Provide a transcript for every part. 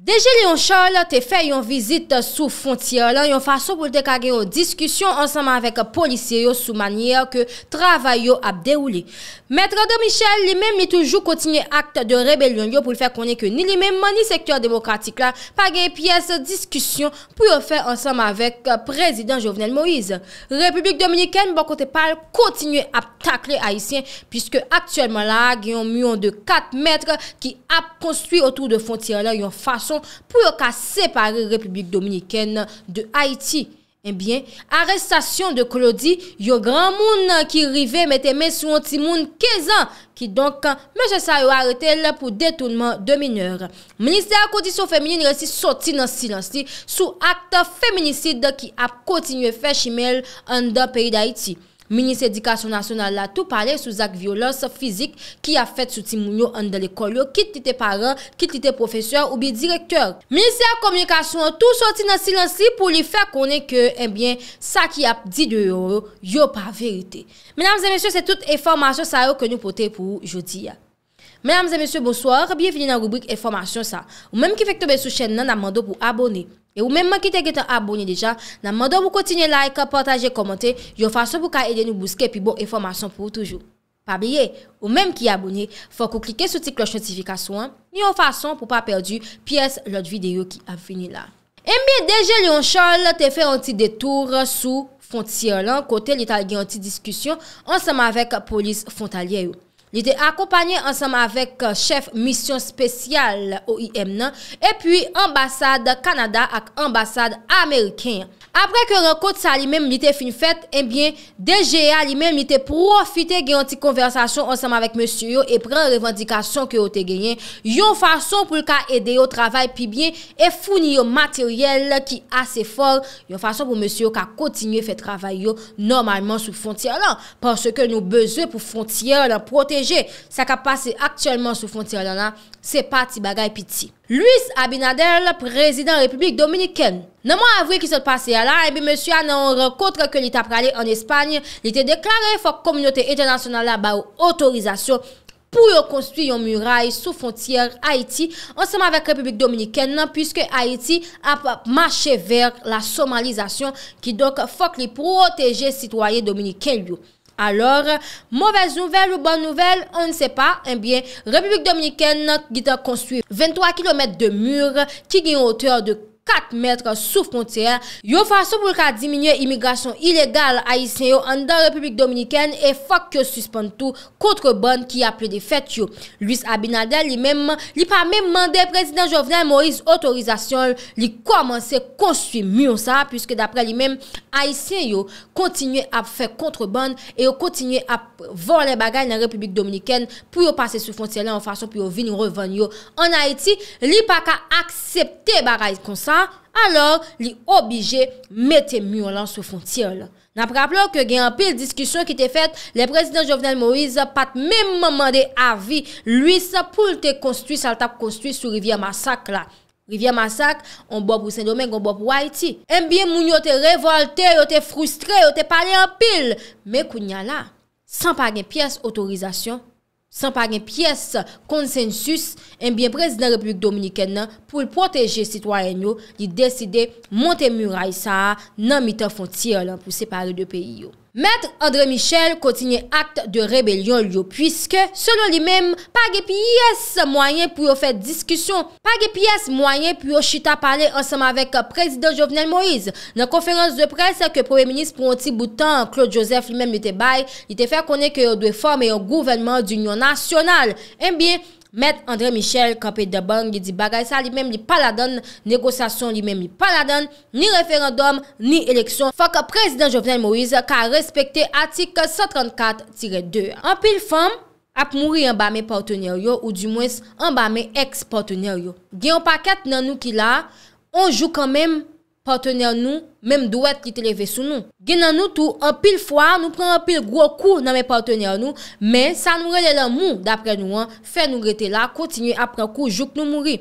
Deje li yon chan la te fe yon visite sou fon tire la, yon fason pou te kage yon diskusyon ansanman vek polisye yo sou manye yo ke travay yo ap de ou li. Metre de Michel, li mem li toujou kontinye akte de rebelion yo pou le fe konen ke ni li mem mani sektor demokratik la, pa gen piyes diskusyon pou yon fe ansanman vek euh, prezident Jovenel Moïse. Republik Dominikène, bon kote pal, kontinye ap takle aisyen pwiske aktuelman la, gen yon myon de kat metre ki ap konstwi otou de fon tire la, yon fason pou yo ka separe Republik Dominiken de Haïti. Enbyen, eh arestasyon de Kolodi yo gran moun ki rive mette men sou an timoun kezan ki donk mèche sa yo aretel pou detounman de mineur. Ministè akotiso femini nire si soti nan silansi sou akta feminisid ki ap kontinye fechimel an dan peyi de Haïti. Ministre edikasyon nasyonal la tou pale sou zak violons fizik ki a fet sou timounyo an de l'ekol yo, kit li te paran, kit li te profesyon ou bi direktyor. Ministre ya komunikasyon tou soti nan silansi pou li fe konen ke, enbyen, sa ki ap di de yo, yo pa verite. Menam zemesyo, se tout e formasyon sa yo ke nou pote pou jodi ya. Men amzè men sè bonsoor, biye vini nan rubrik enformasyon sa. Ou menm ki fek tobe sou chen nan nan mando pou abone. E ou menm man ki te geten abone deja, nan mando pou kontine like, portaje, komante, yo fason pou ka ede nou buske, pi bon enformasyon pou toujou. Pa biye, ou menm ki abone, fò kou klike sou ti kloch notifikasyon, ni yo fason pou pa perdi pi es lòt videyo ki ap vini la. E mbiye dejè lè yon chòl te fè an ti detour sou fon tir lan, kote lè tal gen an ti diskusyon ansèm avèk polis fon talye yo. Ni te akopanyen ansam avek euh, chef misyon spesyal OIM nan, epwi ambasade Kanada ak ambasade Ameriken Apre ke renkote sa li men ni te fin fèt, enbyen eh DGA li men ni te profite gen ti konversasyon ansam avek monsi yo e pren revandikasyon ke o te genyen yon fason pou ka ede yo travay pibyen e founi yo materyel ki ase for, yon fason pou monsi yo ka kontinyen fe travay yo normalman sou fontyer lan panse ke nou beze pou fontyer la prote sa ka pase aktyelman sou fontyer la nan, se pati bagay piti. Louis Abinader, le prezident republik Dominiken, nan mwen avouye ki se pase non ya la, ebi monsu ya nan an rekotre ke li tap prale en Espany, li te deklare fok komynoten etenasyonal la ba ou otorizasyon pou yo konstu yon murae sou fontyer Haiti ansama vek republik Dominiken nan, pwiske Haiti ap mache ver la somalizasyon ki donk fok li proteje sitwaye Dominiken yo. Alors, mouvez nouvel ou ban nouvel, on ne se pa. Eh bien, Republike Dominikène, notre guitare construit 23 km de murs qui guen hauteur de 40 m. 4 mètre sou frontière yo fason pou lka diminye imigrasyon ilegal Aïsien yo an dan Republik Dominikèn e fòk yo suspèn tout kontreband ki aple de fèt yo Louis Abinader li mèm li pa mèm mande prezident Jovenel Moïse otorizasyon li kouamansè konsumyon sa pwiske dapre li mèm Aïsien yo kontinye ap fè kontreband e yo kontinye ap vòn le bagay nan Republik Dominikèn pou yo pase sou frontière la an fason pou yo vin yon revèn yo. An Aïti li pa ka aksepte bagay konsan alor li obije mette mion lan sou fon tiyol. Napraplo ke gen an pil diskusyon ki te fet, le prezident Jovenel Moïse pat memman de avi luis pou lte konstwi sal tap konstwi sou rivye masak la. Rivye masak, on bo pou Saint-Domingue, on bo pou Haiti. Mbyen eh moun yo te revolte, yo te frustre, yo te pale an pil. Me kou nyan la, san pa gen piyes otorizasyon, Sanpagn piyes konsensus, enbyen Prezident Republik Dominiken nan pou l proteje sitwa enyo di deside monte mura isa nan mitan fon tir lan pou separe de peyi yo. Mètre André Michel kontinye akte de rébellion yo, pwiske, selon li mèm, pa ge piyes mwayen pou yo fèd diskusyon. Pa ge piyes mwayen pou yo chita pale ansèm avèk prezident Jovenel Moïse. Nan konferans de pres, ke proèd ménis pou an ti boutan, Claude Joseph li mèm li te bay, li te fè konè kè yo dwe formè yo gouvernement di union nasyonal. Eh en biè, Met Andre Michel, kapè de ban, gè di bagay sa, li mèm li pala don, negosasyon li mèm li pala don, ni referandom, ni eleksyon. Fòk prezident Jovenel Moïse ka respekte atik 134-2. Anpil fòm ap mouri anbame parteneryo ou di mwens anbame ex-parteneryo. Gè yon paket nan nou ki la, on jou kanmèm. Portenèr nou, mèm dwet li te leve sou nou. Gen nan nou tou, an pil fwa, nou pren an pil gwo kou nan mè portenèr nou, mè sa nou rele lan mou, dapre nou an, fè nou rete la, kontinye apre kou, jouk nou mouri.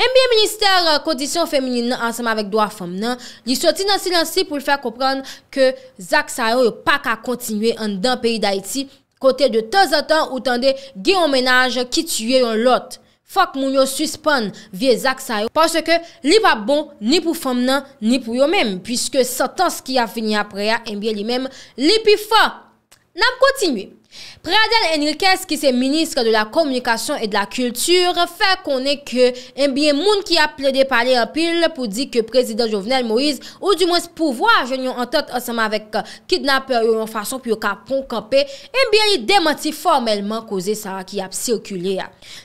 Mb minister kondisyon femini nan ansam avèk doa fèm nan, li soti nan silansi pou l'fèr kompran ke Zak Sao yo pak a kontinye an dan peyi d'Haïti, kontè de tèzè tan ou tènde gen yon menaj ki tüyè yon lote. Fak moun yo suspon vye zak sa yo. Pase ke li pa bon ni pou fom nan ni pou yo men. Piske satan skya vini apre ya enbyen eh li men. Li pi fwa. Nam kontinwi. Pradel Enriquez ki se Ministre de la Komunikasyon et de la Kulture Fè konè ke Mbien eh moun ki aple de pale apil Pou di ke prezident Jovenel Moïse Ou di mwen se pouvoi a jenyon an tot Anseman vek kidnapper yon fason Pyo ka ponkampè Mbien yi demanti formèlman koze sa Ki ap sirkulè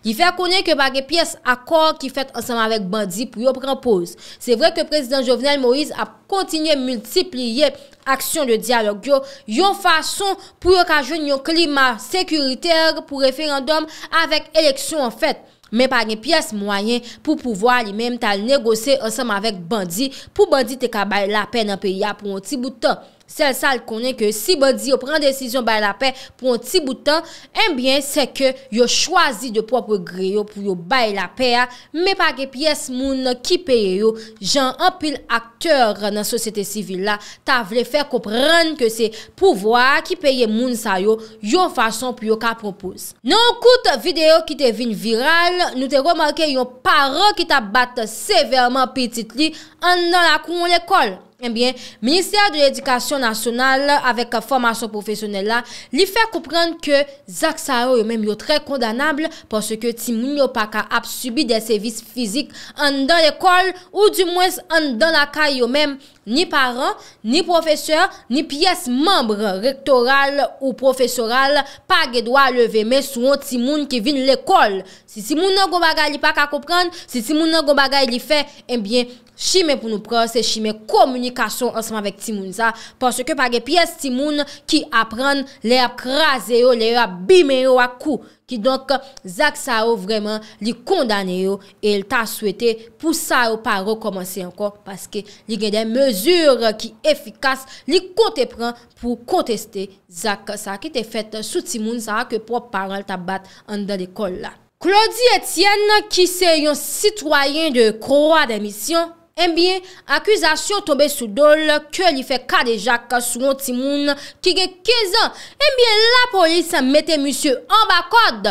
Yi fè konè ke bagè piyes akor Ki fèt anseman vek bandi pou yon prempose Se vre ke prezident Jovenel Moïse A kontinye multipliye Aksyon de diyalog yo Yon fason pou yon ka jenyon kli Klima sekuriter pou referendum avèk eleksyon fèt. men page piyes mwayen pou pouvoi li menm tal negose ansam avek bandi pou bandi te ka baye la pe nan pe ya pou an ti boutan. Sel sal konen ke si bandi eh yo pran desisyon baye la pe pou an ti boutan enbyen se ke yo chwazi de propre gri yo pou yo baye la pe men page piyes moun ki peye yo jan an pil akteur nan sosete sivil la ta vle fer kopren ke se pouvoi ki peye moun sa yo yo fason pou yo ka propouz. Non koute videyo ki te vin viral nou te gwa manke yon para ki ta bat severman petit li an nan la kou moun ekol. Mbien, eh Ministère de l'Education Nasonal, avèk formasyon Profesyonel la, li fè kouprèn Kè Zaxaro yo mèm yo trè kondannabl Pòsè kè timoun yo pa ka ap subi De servis fizik an dan l'ekol Ou di mwen an dan la ka yo mèm Ni paran, ni profeseur Ni piyes mèmbre Rektoral ou profesoral Pa gè do a leve Mè sou an timoun ki vin l'ekol Si timoun yo gò bagay li pa ka kouprèn Si timoun yo gò bagay li fè Mbien, chimè pou nou prò, se chimè kòmoun anseman vek Timounza panso ke page piyes Timoun ki apren le akraze yo le abime yo akou ki donk Zak Sao vreman li kondane yo e il ta swete pou Sao pa rekomansi anko paske li gen de mezur ki efikas li konte pran pou konteste Zak Sao ki te fet sou Timounza a ke pou paran ta bat an da dekol la Claudie Etienne ki se yon sitwayen de Croix de Mission Mbyen, eh akwizasyon tombe sou dole, ke li fe kade jaka sou yon timoun, tige 15 an, mbyen eh la polis mette msye an bakod.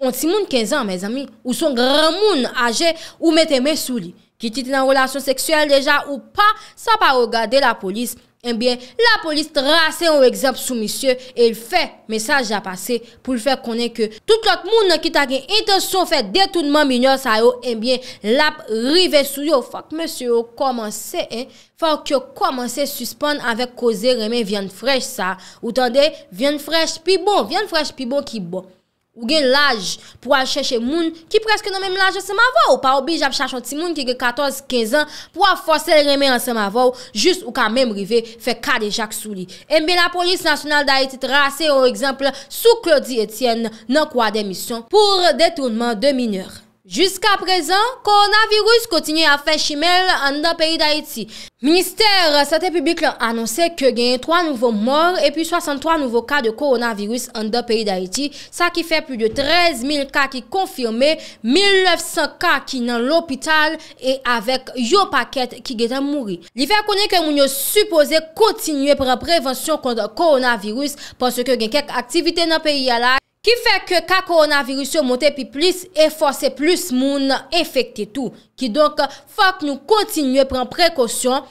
Yon timoun 15 an, mwen zami, ou son gramoun age ou mette msye sou li. Ki titi nan relasyon seksuel deja ou pa, sa pa o gade la polis. Enbyen, eh la polis trase ou ekzamp sou misye, e l fè mesaj apase pou l fè konen ke. Tout lak moun nan ki ta gen ite sou fè detounman minyo sa yo, enbyen, lap rive sou yo. Fak monsye yo komanse, fak yo komanse suspande avek koze reme vyan frej sa. Ou tande, vyan frej pi bon, vyan frej pi bon ki bon. Ou gen laj pou a chèche moun ki preske nan mèm laj an semavò ou pa ou bi jap chèche an ti moun ki gen 14-15 an pou a fòsel remè an semavò ou jist ou ka mèm rive fè kade jak sou li. E Mbè la polis nasyonal da eti trase ou ekzample sou Claudie Etienne nan kwa demisyon pou detounman de mineur. Juska prezant, koronavirus kontinye a fechimel an da peyi da eti. Ministèr, sate publik l anonsè ke genye 3 nouvo mor e pi 63 nouvo ka de koronavirus an da peyi da eti. Sa ki fe plu de 13.000 ka ki konfirme, 1.900 ka ki nan l opital e avek yo paket ki genye ta mouri. Li fe konen ke moun yo supose kontinye pre prevensyon kon de koronavirus ponse ke genye kek aktivite nan peyi ya la. Ki fek ka koronavirus yo mote pi plis, e fose plis moun efekte tou. Ki donk fok nou kontinye pren prekosyon,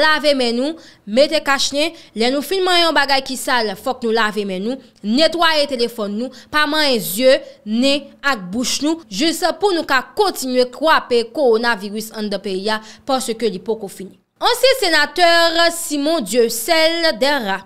lave men nou, mette kachne, le nou finman yon bagay ki sal fok nou lave men nou, netwaye telefon nou, paman yon e zye, ne ak bouch nou, jese pou nou ka kontinye kwape koronavirus an depe ya, porske li poko fini. Anse senateur Simon Dieu, sel dera.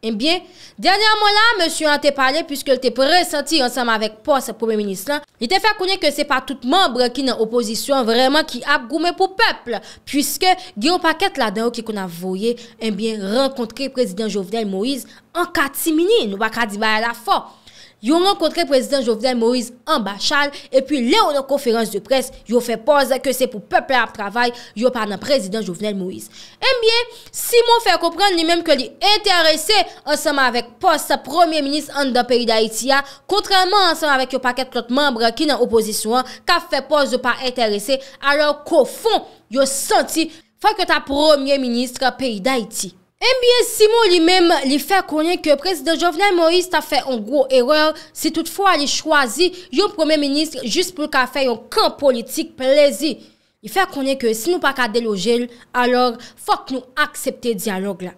Enbyen, dènyan mwen la, mèsyou an te pale, pwiske l te pre senti ansanm avèk pos pou mè ministran, li te fè kounen kè se pa tout membre ki nan oposisyon vèryman ki ap goumen pou pèpl, pwiske gè yon pakèt la den ou ki kon avoye, enbyen, eh renkontre prezident Jovenel Moïse an katimini nou baka di baye la fò. yo renkontre prezident Jovenel Moïse an bachal, epi le ou nan konferans de pres yo fe poz ke se pou peple ap travay yo par nan prezident Jovenel Moïse. Emyen, eh si moun fe kopran ni menm ke li enterese ansanman avek poz sa premier ministre an dan peyi d'Haïti ya, kontrenman ansanman avek yo paket klot membre ki nan opozisyon an, ka fe poz yo pa enterese, alor ko fon yo senti fa ke ta premier ministre peyi d'Haïti ya. Mbien eh Simon li mèm li fè konen ke prezident Jovenel Moïse ta fè yon gro eror, se toutfò a li chwazi yon premier ministre jist pou ka fè yon kan politik plezi. Li fè konen ke si nou pa ka deloje, alors fòk nou aksepte diyanog la.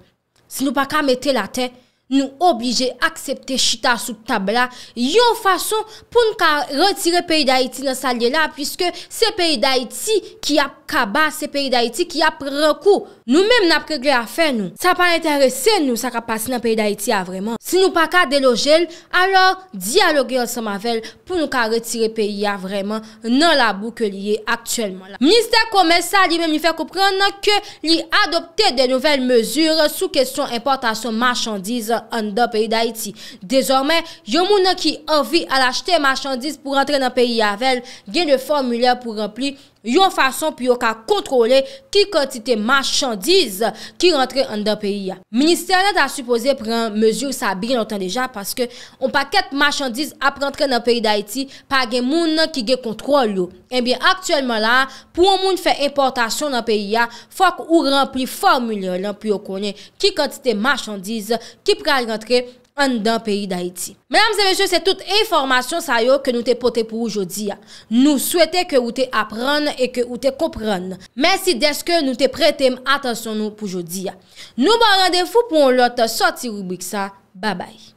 Si nou pa ka mette la tey, nou oblije aksepte chita sou tabla, yon fason pou nou ka retire peyi d'Haïti nan salye ah, ah, la, pwiske se peyi d'Haïti ki ap kaba, se peyi d'Haïti ki ap rekou, nou menm nan pregle a fe nou. Sa pa n'interese nou sa kapasi nan peyi d'Haïti a vreman. Si nou pa ka delo jel, alor diyaloge yon samavell pou nou ka retire peyi a vreman nan la bou ke liye aktuelman la. Ministère Komessa li menm li fè koupren nan ke li adopte de nouvel mesur sou kesyon importasyon marchandizan an da peyi da iti. Dezormen, yon mounan ki anvi al achete machandis pou rentre nan peyi yavel, gen le formula pou rempli yon fason pou yon ka kontrole ki kantite machandiz ki rentre an dan peyi ya. Ministère la da suppose pre an mesur sa brin an tan deja paske on pa ket machandiz ap rentre nan peyi da iti pa gen moun nan ki gen kontrole yo. Eh en bi aktuelman la pou moun fe importasyon nan peyi ya fok ou rempli formule lan pou yon konen ki kantite machandiz ki pre al rentre an dan peyi d'Haïti. Mèdames et mèsyè, se tout informasyon sa yo ke nou te pote pou oujodi ya. Nou souwete ke ou te apran e ke ou te kopran. Mèsi deske nou te prete m'atansyon nou pou oujodi ya. Nou ba bon rande fou pou ou lot sa ti wibik sa. Ba bay.